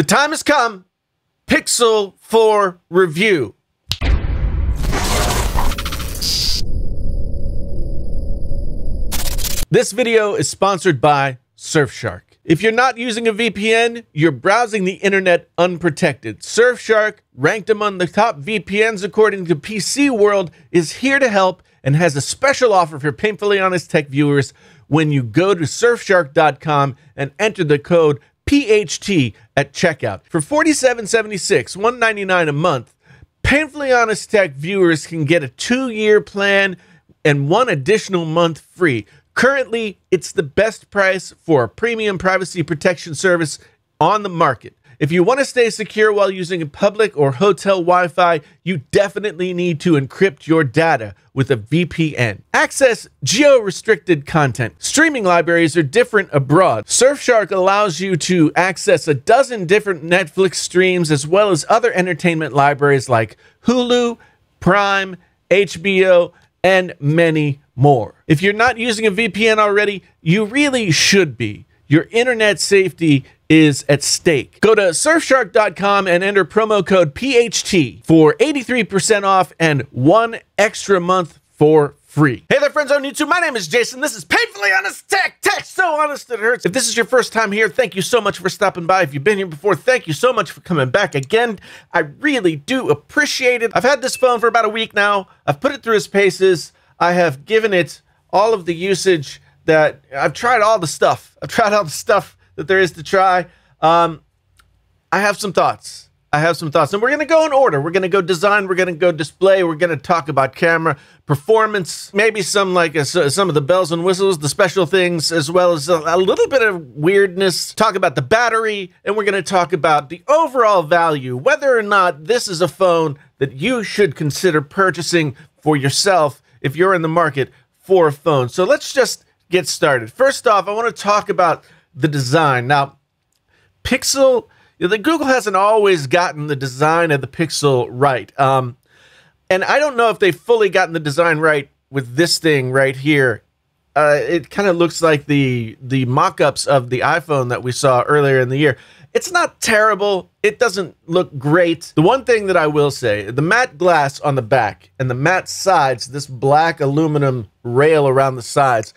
The time has come. Pixel 4 review. This video is sponsored by Surfshark. If you're not using a VPN, you're browsing the internet unprotected. Surfshark, ranked among the top VPNs according to PC World, is here to help and has a special offer for painfully honest tech viewers when you go to surfshark.com and enter the code PHT at checkout. For $47.76, $199 a month, Painfully Honest Tech viewers can get a two year plan and one additional month free. Currently, it's the best price for a premium privacy protection service on the market. If you want to stay secure while using public or hotel Wi Fi, you definitely need to encrypt your data with a VPN. Access geo restricted content. Streaming libraries are different abroad. Surfshark allows you to access a dozen different Netflix streams as well as other entertainment libraries like Hulu, Prime, HBO, and many more. If you're not using a VPN already, you really should be your internet safety is at stake. Go to surfshark.com and enter promo code PHT for 83% off and one extra month for free. Hey there, friends on YouTube. My name is Jason. This is Painfully Honest Tech. Tech so honest it hurts. If this is your first time here, thank you so much for stopping by. If you've been here before, thank you so much for coming back again. I really do appreciate it. I've had this phone for about a week now. I've put it through its paces. I have given it all of the usage that I've tried all the stuff. I've tried all the stuff that there is to try. Um, I have some thoughts. I have some thoughts. And we're going to go in order. We're going to go design. We're going to go display. We're going to talk about camera performance, maybe some like uh, some of the bells and whistles, the special things, as well as a, a little bit of weirdness. Talk about the battery. And we're going to talk about the overall value, whether or not this is a phone that you should consider purchasing for yourself if you're in the market for a phone. So let's just get started. First off, I want to talk about the design. Now, Pixel, the Google hasn't always gotten the design of the Pixel right. Um, and I don't know if they've fully gotten the design right with this thing right here. Uh, it kind of looks like the the mock-ups of the iPhone that we saw earlier in the year. It's not terrible. It doesn't look great. The one thing that I will say, the matte glass on the back and the matte sides, this black aluminum rail around the sides,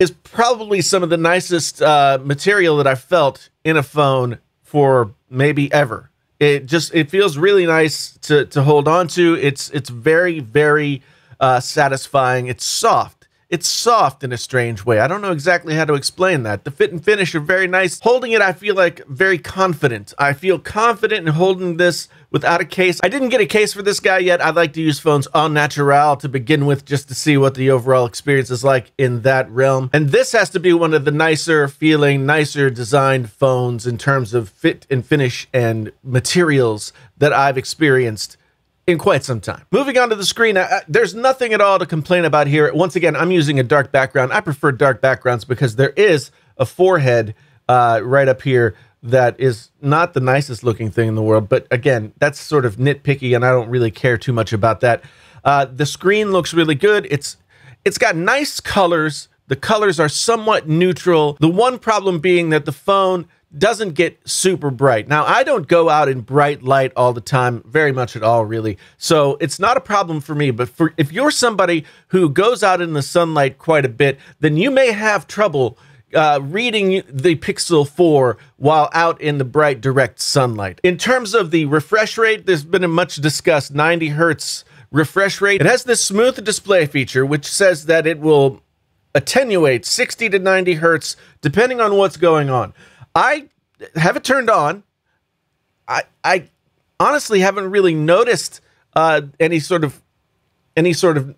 is probably some of the nicest uh, material that I felt in a phone for maybe ever. It just it feels really nice to to hold on to. It's it's very very uh, satisfying. It's soft. It's soft in a strange way. I don't know exactly how to explain that. The fit and finish are very nice. Holding it, I feel like very confident. I feel confident in holding this without a case. I didn't get a case for this guy yet. I'd like to use phones on natural to begin with just to see what the overall experience is like in that realm. And this has to be one of the nicer feeling, nicer designed phones in terms of fit and finish and materials that I've experienced in quite some time. Moving on to the screen, I, uh, I, uh, there's nothing at all to complain about here. Once again, I'm using a dark background. I prefer dark backgrounds because there is a forehead uh, right up here that is not the nicest looking thing in the world. But again, that's sort of nitpicky, and I don't really care too much about that. Uh, the screen looks really good. It's it's got nice colors. The colors are somewhat neutral. The one problem being that the phone doesn't get super bright. Now, I don't go out in bright light all the time, very much at all, really. So it's not a problem for me. But for, if you're somebody who goes out in the sunlight quite a bit, then you may have trouble uh, reading the Pixel 4 while out in the bright direct sunlight. In terms of the refresh rate, there's been a much discussed 90 hertz refresh rate. It has this smooth display feature, which says that it will attenuate 60 to 90 hertz depending on what's going on. I have it turned on. I I honestly haven't really noticed uh, any sort of any sort of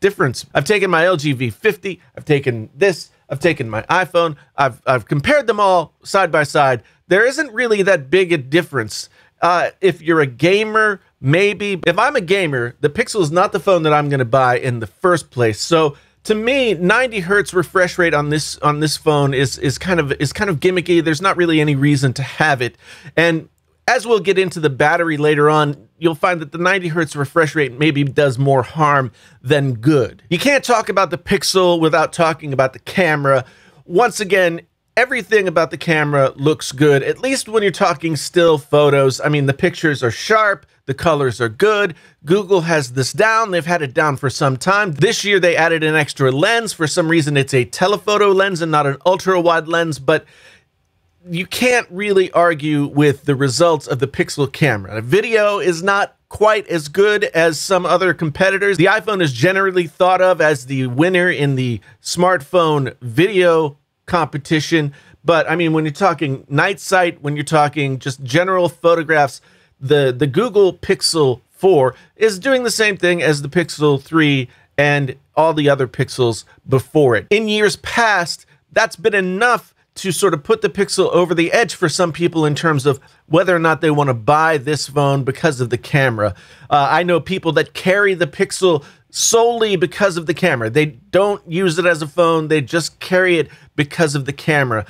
difference. I've taken my LG V50. I've taken this. I've taken my iPhone. I've I've compared them all side by side. There isn't really that big a difference. Uh, if you're a gamer, maybe. If I'm a gamer, the Pixel is not the phone that I'm going to buy in the first place. So to me 90 hertz refresh rate on this on this phone is is kind of is kind of gimmicky there's not really any reason to have it and as we'll get into the battery later on you'll find that the 90 hertz refresh rate maybe does more harm than good you can't talk about the pixel without talking about the camera once again everything about the camera looks good, at least when you're talking still photos. I mean, the pictures are sharp, the colors are good. Google has this down. They've had it down for some time. This year, they added an extra lens. For some reason, it's a telephoto lens and not an ultra wide lens, but you can't really argue with the results of the Pixel camera. Video is not quite as good as some other competitors. The iPhone is generally thought of as the winner in the smartphone video competition. But I mean, when you're talking night sight, when you're talking just general photographs, the, the Google Pixel 4 is doing the same thing as the Pixel 3 and all the other pixels before it. In years past, that's been enough to sort of put the Pixel over the edge for some people in terms of whether or not they want to buy this phone because of the camera. Uh, I know people that carry the Pixel solely because of the camera. They don't use it as a phone, they just carry it because of the camera.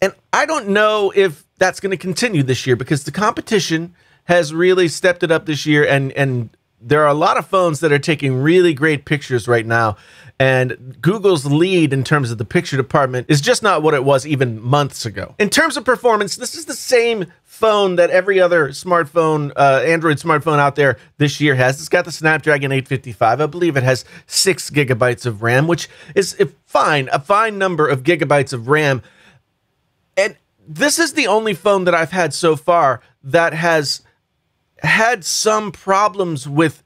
And I don't know if that's going to continue this year because the competition has really stepped it up this year and and there are a lot of phones that are taking really great pictures right now. And Google's lead in terms of the picture department is just not what it was even months ago. In terms of performance, this is the same phone that every other smartphone, uh, Android smartphone out there this year has. It's got the Snapdragon 855. I believe it has six gigabytes of RAM, which is fine, a fine number of gigabytes of RAM. And this is the only phone that I've had so far that has had some problems with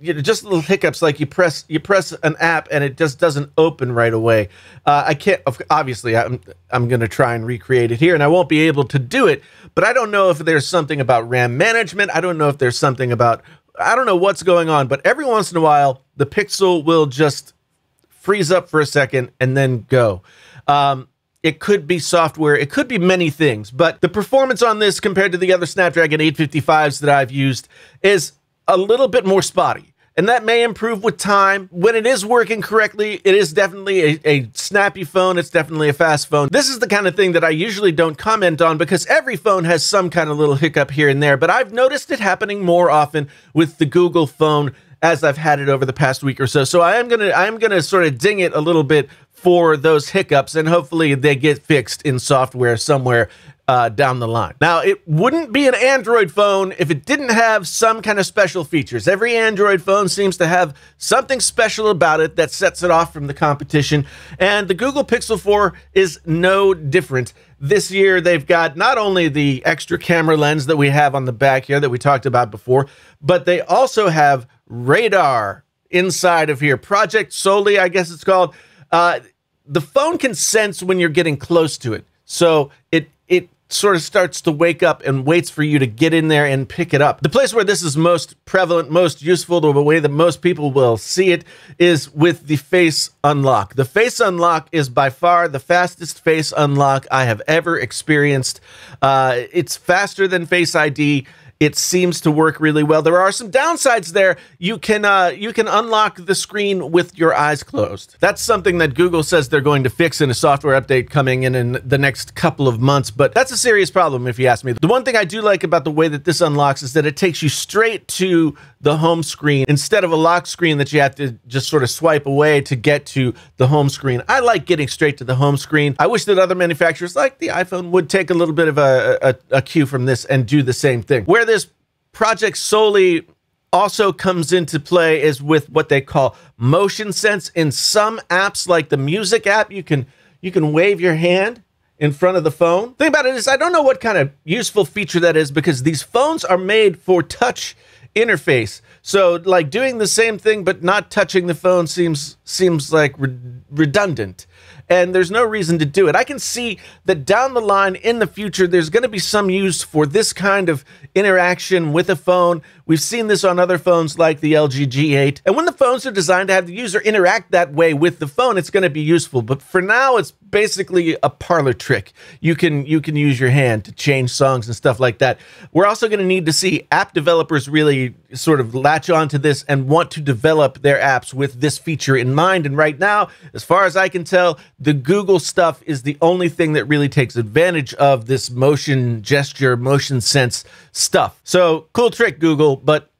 you know just little hiccups like you press you press an app and it just doesn't open right away uh, i can't obviously i'm i'm going to try and recreate it here and i won't be able to do it but i don't know if there's something about ram management i don't know if there's something about i don't know what's going on but every once in a while the pixel will just freeze up for a second and then go um, it could be software, it could be many things, but the performance on this compared to the other Snapdragon 855s that I've used is a little bit more spotty. And that may improve with time. When it is working correctly, it is definitely a, a, snappy phone. It's definitely a fast phone. This is the kind of thing that I usually don't comment on because every phone has some kind of little hiccup here and there. But I've noticed it happening more often with the Google phone as I've had it over the past week or so. So I am gonna I am gonna sort of ding it a little bit for those hiccups, and hopefully they get fixed in software somewhere uh, down the line. Now, it wouldn't be an Android phone if it didn't have some kind of special features. Every Android phone seems to have something special about it that sets it off from the competition, and the Google Pixel 4 is no different. This year, they've got not only the extra camera lens that we have on the back here that we talked about before, but they also have radar inside of here. Project Soli, I guess it's called. Uh, the phone can sense when you're getting close to it, so it it sort of starts to wake up and waits for you to get in there and pick it up. The place where this is most prevalent, most useful, the way that most people will see it is with the face unlock. The face unlock is by far the fastest face unlock I have ever experienced. Uh, it's faster than Face ID. It seems to work really well. There are some downsides there. You can uh, you can unlock the screen with your eyes closed. That's something that Google says they're going to fix in a software update coming in in the next couple of months. But that's a serious problem if you ask me. The one thing I do like about the way that this unlocks is that it takes you straight to the home screen instead of a lock screen that you have to just sort of swipe away to get to the home screen. I like getting straight to the home screen. I wish that other manufacturers like the iPhone would take a little bit of a, a, a cue from this and do the same thing. Where this project solely also comes into play is with what they call motion sense in some apps like the music app you can you can wave your hand in front of the phone Think about it is i don't know what kind of useful feature that is because these phones are made for touch interface so like doing the same thing but not touching the phone seems seems like re- redundant and there's no reason to do it. I can see that down the line in the future, there's going to be some use for this kind of interaction with a phone. We've seen this on other phones like the LG G8. And when the phones are designed to have the user interact that way with the phone, it's going to be useful. But for now, it's basically a parlor trick. You can you can use your hand to change songs and stuff like that. We're also going to need to see app developers really sort of latch onto this and want to develop their apps with this feature in mind. And right now, as far as I can tell, the Google stuff is the only thing that really takes advantage of this motion gesture, motion sense stuff. So cool trick, Google, but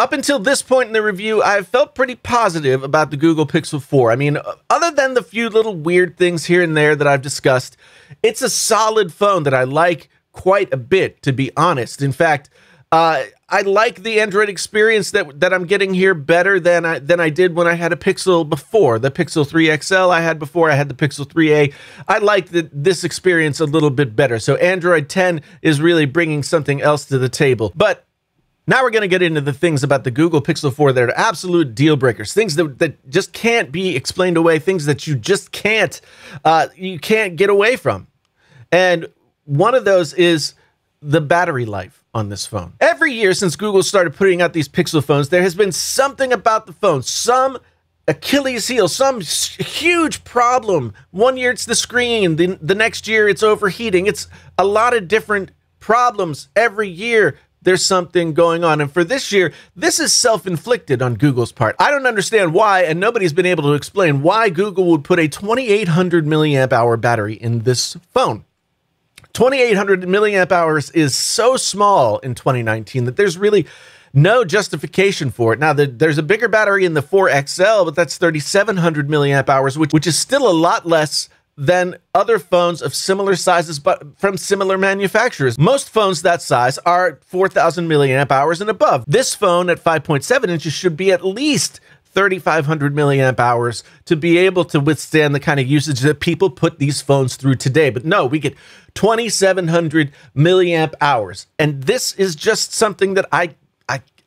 up until this point in the review, I've felt pretty positive about the Google Pixel 4. I mean, other than the few little weird things here and there that I've discussed, it's a solid phone that I like quite a bit, to be honest. In fact, uh, I like the Android experience that that I'm getting here better than I than I did when I had a Pixel before. The Pixel 3 XL I had before I had the Pixel 3A. I like the, this experience a little bit better. So Android 10 is really bringing something else to the table. But now we're going to get into the things about the Google Pixel 4 that are absolute deal breakers, things that, that just can't be explained away, things that you just can't uh, you can't get away from. And one of those is the battery life on this phone. Every year since Google started putting out these Pixel phones, there has been something about the phone, some Achilles heel, some huge problem. One year it's the screen, the, the next year it's overheating. It's a lot of different problems every year there's something going on. And for this year, this is self inflicted on Google's part. I don't understand why, and nobody's been able to explain why Google would put a 2800 milliamp hour battery in this phone. 2800 milliamp hours is so small in 2019 that there's really no justification for it. Now, the, there's a bigger battery in the 4XL, but that's 3700 milliamp hours, which, which is still a lot less than other phones of similar sizes but from similar manufacturers. Most phones that size are 4,000 milliamp hours and above. This phone at 5.7 inches should be at least 3,500 milliamp hours to be able to withstand the kind of usage that people put these phones through today. But no, we get 2,700 milliamp hours. And this is just something that I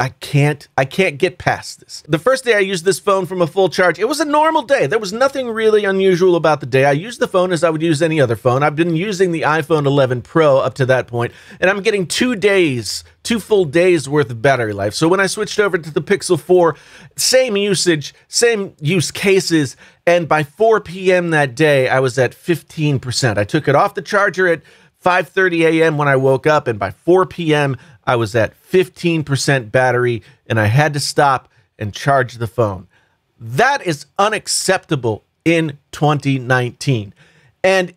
I can't I can't get past this. The first day I used this phone from a full charge, it was a normal day. There was nothing really unusual about the day. I used the phone as I would use any other phone. I've been using the iPhone 11 Pro up to that point, and I'm getting 2 days, 2 full days worth of battery life. So when I switched over to the Pixel 4, same usage, same use cases, and by 4 p.m. that day, I was at 15%. I took it off the charger at 5:30 a.m. when I woke up and by 4 p.m. I was at 15% battery and I had to stop and charge the phone. That is unacceptable in 2019. And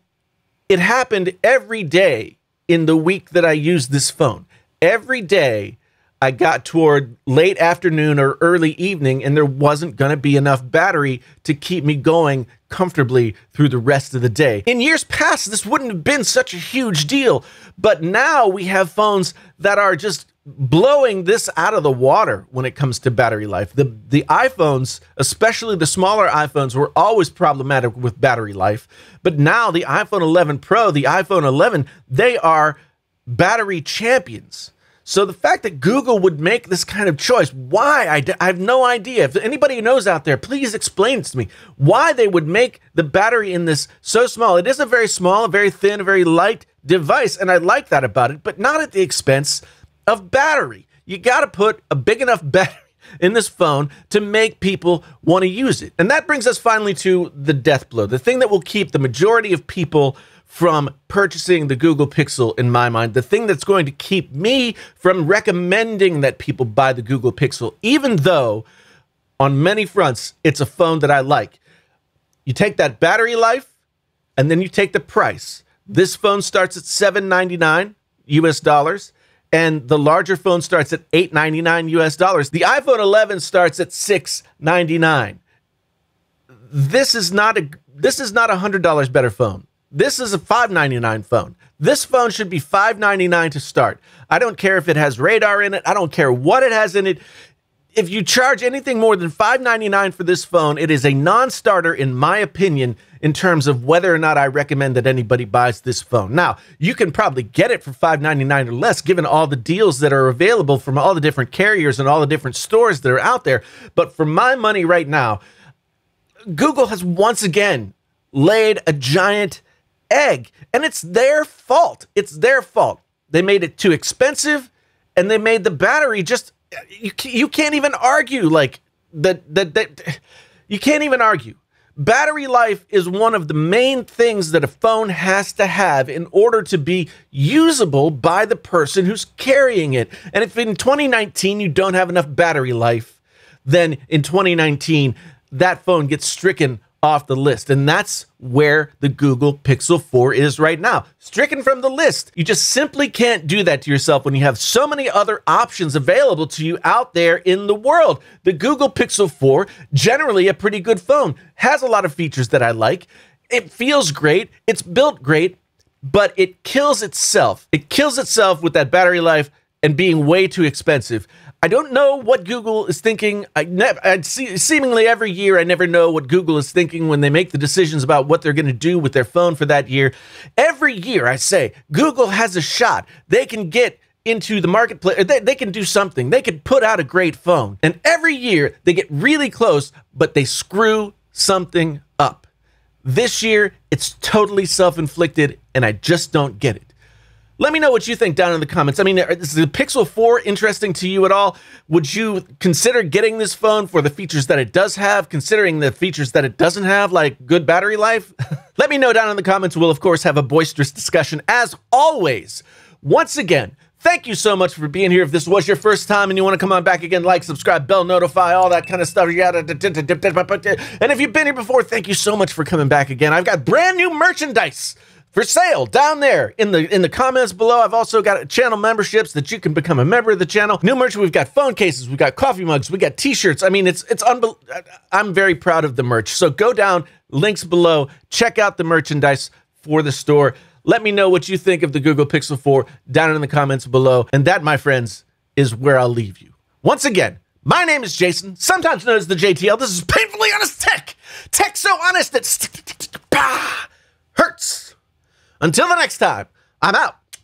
it happened every day in the week that I used this phone. Every day, I got toward late afternoon or early evening, and there wasn't going to be enough battery to keep me going comfortably through the rest of the day. In years past, this wouldn't have been such a huge deal, but now we have phones that are just blowing this out of the water when it comes to battery life. The the iPhones, especially the smaller iPhones, were always problematic with battery life, but now the iPhone 11 Pro, the iPhone 11, they are battery champions. So the fact that Google would make this kind of choice, why? I, d- I have no idea. If anybody who knows out there, please explain to me. Why they would make the battery in this so small? It is a very small, a very thin, a very light device, and I like that about it, but not at the expense of battery. You got to put a big enough battery in this phone to make people want to use it. And that brings us finally to the death blow, the thing that will keep the majority of people from purchasing the Google Pixel in my mind, the thing that's going to keep me from recommending that people buy the Google Pixel, even though on many fronts it's a phone that I like. You take that battery life and then you take the price. This phone starts at 799 US dollars and the larger phone starts at 899 US dollars. The iPhone 11 starts at 699. This is not a this is not a $100 better phone. This is a $599 phone. This phone should be $599 to start. I don't care if it has radar in it. I don't care what it has in it. If you charge anything more than $599 for this phone, it is a non starter, in my opinion, in terms of whether or not I recommend that anybody buys this phone. Now, you can probably get it for $599 or less, given all the deals that are available from all the different carriers and all the different stores that are out there. But for my money right now, Google has once again laid a giant egg. And it's their fault. It's their fault. They made it too expensive and they made the battery just you, you can't even argue like that that that you can't even argue. Battery life is one of the main things that a phone has to have in order to be usable by the person who's carrying it. And if in 2019 you don't have enough battery life, then in 2019 that phone gets stricken off the list. And that's where the Google Pixel 4 is right now, stricken from the list. You just simply can't do that to yourself when you have so many other options available to you out there in the world. The Google Pixel 4, generally a pretty good phone, has a lot of features that I like. It feels great, it's built great, but it kills itself. It kills itself with that battery life and being way too expensive. I don't know what Google is thinking. I never, see, seemingly every year, I never know what Google is thinking when they make the decisions about what they're going to do with their phone for that year. Every year, I say Google has a shot. They can get into the marketplace. They, they, can do something. They can put out a great phone. And every year they get really close, but they screw something up. This year, it's totally self inflicted, and I just don't get it. Let me know what you think down in the comments. I mean, uh, is the Pixel 4 interesting to you at all? Would you consider getting this phone for the features that it does have, considering the features that it doesn't have, like good battery life? Let me know down in the comments. We'll, of course, have a boisterous discussion as always. Once again, Thank you so much for being here. If this was your first time and you want to come on back again, like, subscribe, bell, notify, all that kind of stuff. And if you've been here before, thank you so much for coming back again. I've got brand new merchandise for sale down there in the in the comments below. I've also got channel memberships that you can become a member of the channel. New merch, we've got phone cases, we have got coffee mugs, we got t-shirts. I mean, it's it's I'm very proud of the merch. So go down, links below, check out the merchandise for the store. Let me know what you think of the Google Pixel 4 down in the comments below. And that, my friends, is where I'll leave you. Once again, my name is Jason, sometimes known as the JTL. This is Painfully Honest Tech. Tech so honest that hurts. Until the next time, I'm out.